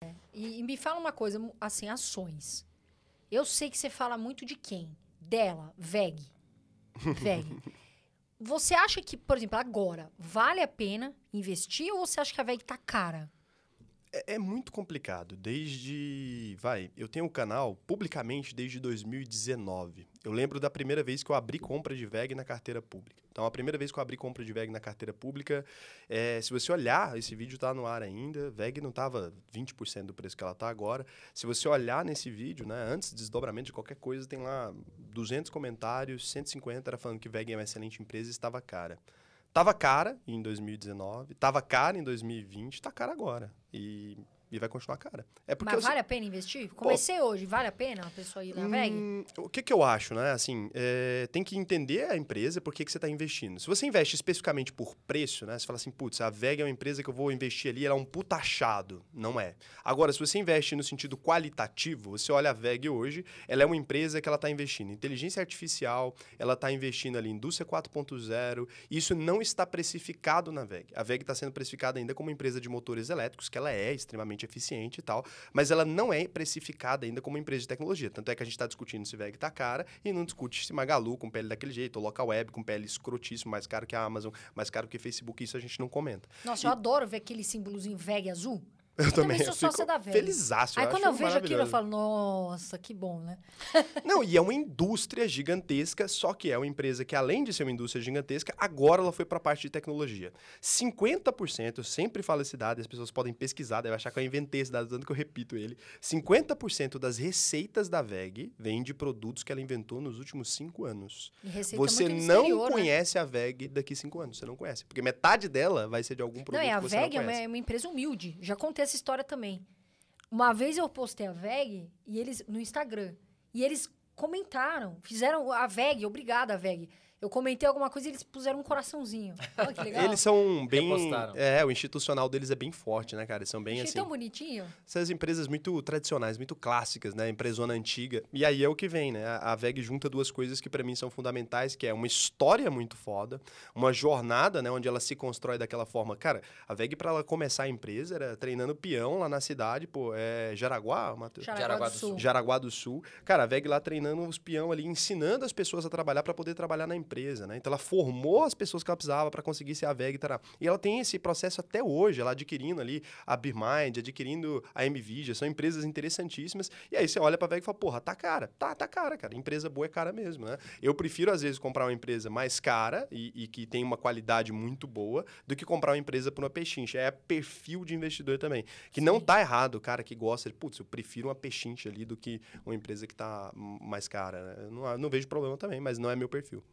É. E, e, me fala uma coisa, assim, ações. Eu sei que você fala muito de quem? Dela, VEG. VEG. você acha que, por exemplo, agora, vale a pena investir ou você acha que a VEG tá cara? É, é, muito complicado. Desde. Vai, eu tenho o um canal publicamente desde 2019. Eu lembro da primeira vez que eu abri compra de VEG na carteira pública. Então, a primeira vez que eu abri compra de VEG na carteira pública, é, se você olhar, esse vídeo está no ar ainda, VEG não estava 20% do preço que ela está agora. Se você olhar nesse vídeo, né, antes do desdobramento de qualquer coisa, tem lá 200 comentários, 150 era falando que VEG é uma excelente empresa e estava cara. Tava cara em 2019, tava cara em 2020, tá cara agora. E e vai continuar cara. É porque Mas vale eu... a pena investir? Comecei é Pô... hoje, vale a pena a pessoa ir na hum, VEG? O que, que eu acho, né? Assim, é... tem que entender a empresa, por que, que você está investindo. Se você investe especificamente por preço, né? Você fala assim, putz, a VEG é uma empresa que eu vou investir ali, ela é um puta achado. Não é. Agora, se você investe no sentido qualitativo, você olha a VEG hoje, ela é uma empresa que ela está investindo em inteligência artificial, ela está investindo ali em indústria 4.0, isso não está precificado na VEG. A VEG está sendo precificada ainda como empresa de motores elétricos, que ela é extremamente extremamente eficiente e tal, mas ela não é precificada ainda como empresa de tecnologia. Tanto é que a gente está discutindo se VEG está cara e não discute se Magalu com pele daquele jeito, ou Local Web com pele escrotíssimo, mais caro que a Amazon, mais caro que Facebook, isso a gente não comenta. Nossa, e... eu adoro ver aquele símbolozinho VEG azul. Eu, eu também, sou eu sócia da Velha. Aí eu quando eu vejo aquilo, eu falo, nossa, que bom, né? Não, e é uma indústria gigantesca, só que é uma empresa que, além de ser uma indústria gigantesca, agora ela foi para a parte de tecnologia. 50%, eu sempre falo esse dado, as pessoas podem pesquisar, devem achar que eu inventei esse dado, tanto que eu repito ele. 50% das receitas da VEG vêm de produtos que ela inventou nos últimos cinco anos. E receita Você não né? conhece né? a VEG daqui cinco anos, você não conhece. Porque metade dela vai ser de algum produto não, é, a que você VEG não é uma, é uma empresa humilde. Já contei essa história também. Uma vez eu postei a VEG e eles no Instagram. E eles comentaram, fizeram a VEG, obrigada, VEG. Eu comentei alguma coisa e eles puseram um coraçãozinho. Olha que legal. Eles são bem. Repostaram. É, o institucional deles é bem forte, né, cara? Eles são bem Achei assim. tão bonitinho. Essas empresas muito tradicionais, muito clássicas, né? Empresona antiga. E aí é o que vem, né? A VEG junta duas coisas que para mim são fundamentais, que é uma história muito foda, uma jornada, né? Onde ela se constrói daquela forma. Cara, a VEG, para ela começar a empresa, era treinando peão lá na cidade, pô, é Jaraguá, Matheus? Jaraguá, Jaraguá do, Sul. Sul. Jaraguá do Sul. Cara, a VEG lá treinando os peão ali, ensinando as pessoas a trabalhar para poder trabalhar na empresa empresa, né? Então ela formou as pessoas que ela precisava para conseguir ser a VEG e tará. E ela tem esse processo até hoje, ela adquirindo ali a BeerMind, adquirindo a MVG, são empresas interessantíssimas. E aí você olha para a VEG e fala, porra, tá cara. Tá, tá cara, cara. Empresa boa é cara mesmo, né? Eu prefiro, às vezes, comprar uma empresa mais cara e, e que tem uma qualidade muito boa do que comprar uma empresa por uma pechincha. É perfil de investidor também. Que Sim. não tá errado, cara, que gosta de, putz, eu prefiro uma pechincha ali do que uma empresa que tá mais cara. Né? Não, não vejo problema também, mas não é meu perfil.